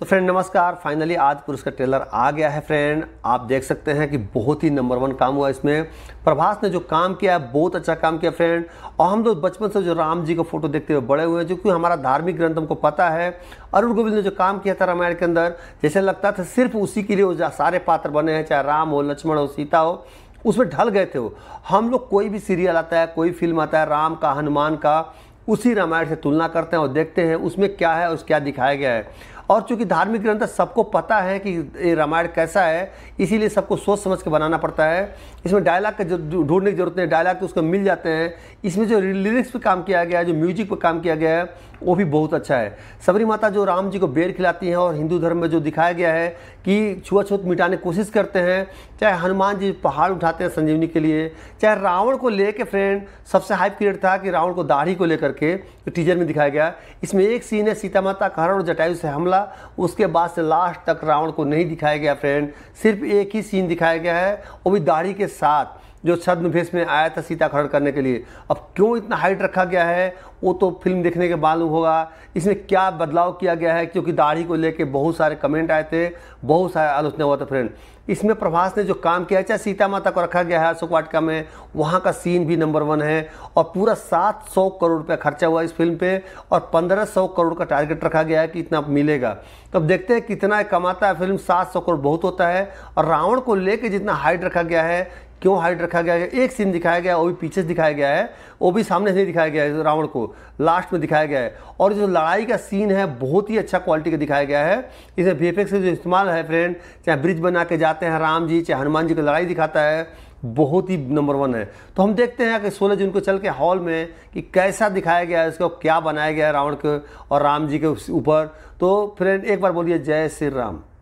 तो फ्रेंड नमस्कार फाइनली आज पुरुष का ट्रेलर आ गया है फ्रेंड आप देख सकते हैं कि बहुत ही नंबर वन काम हुआ इसमें प्रभास ने जो काम किया है बहुत अच्छा काम किया फ्रेंड और हम लोग तो बचपन से जो राम जी का फोटो देखते हुए बड़े हुए हैं जो कि हमारा धार्मिक ग्रंथ हमको पता है अरुण गोविंद ने जो काम किया था रामायण के अंदर जैसे लगता था सिर्फ उसी के लिए वो सारे पात्र बने हैं चाहे राम हो लक्ष्मण हो सीता हो उसमें ढल गए थे वो हम लोग कोई भी सीरियल आता है कोई फिल्म आता है राम का हनुमान का उसी रामायण से तुलना करते हैं और देखते हैं उसमें क्या है और क्या दिखाया गया है और चूंकि धार्मिक ग्रंथ सबको पता है कि ये रामायण कैसा है इसीलिए सबको सोच समझ के बनाना पड़ता है इसमें डायलॉग का ढूंढने की जरूरत नहीं डायलॉग तो उसको मिल जाते हैं इसमें जो लिरिक्स पर काम किया गया है जो म्यूजिक पर काम किया गया है वो भी बहुत अच्छा है सबरी माता जो राम जी को बेर खिलाती हैं और हिंदू धर्म में जो दिखाया गया है कि छुआछूत मिटाने की कोशिश करते हैं चाहे हनुमान जी पहाड़ उठाते हैं संजीवनी के लिए चाहे रावण को लेके फ्रेंड सबसे हाइप पीरियड था कि रावण को दाढ़ी को लेकर के तो टीजर में दिखाया गया इसमें एक सीन है सीता माता का हरण और जटायु से हमला वाला उसके बाद से लास्ट तक रावण को नहीं दिखाया गया फ्रेंड सिर्फ एक ही सीन दिखाया गया है वो भी दाढ़ी के साथ जो छद्म भेष में आया था सीता खरण करने के लिए अब क्यों इतना हाइट रखा गया है वो तो फिल्म देखने के बाद होगा इसमें क्या बदलाव किया गया है क्योंकि दाढ़ी को लेकर बहुत सारे कमेंट आए थे बहुत सारे आलोचना हुआ था फ्रेंड इसमें प्रभास ने जो काम किया है चाहे सीता माता को रखा गया है अशोक वाटिका में वहाँ का सीन भी नंबर वन है और पूरा सात सौ करोड़ रुपया खर्चा हुआ इस फिल्म पे और पंद्रह सौ करोड़ का टारगेट रखा गया है कि इतना मिलेगा तो अब देखते हैं कितना कमाता है फिल्म सात सौ करोड़ बहुत होता है और रावण को लेके जितना हाइट रखा गया है क्यों हाइट रखा गया है एक सीन दिखाया गया है वो भी पीछे से दिखाया गया है वो भी सामने से नहीं दिखाया गया है रावण को लास्ट में दिखाया गया है और जो लड़ाई का सीन है बहुत ही अच्छा क्वालिटी का दिखाया गया है इसे वी से जो इस्तेमाल है फ्रेंड चाहे ब्रिज बना के जाते हैं राम जी चाहे हनुमान जी की लड़ाई दिखाता है बहुत ही नंबर वन है तो हम देखते हैं कि सोलह जून को चल के हॉल में कि कैसा दिखाया गया है उसको क्या बनाया गया है रावण के और राम जी के ऊपर तो फ्रेंड एक बार बोलिए जय श्री राम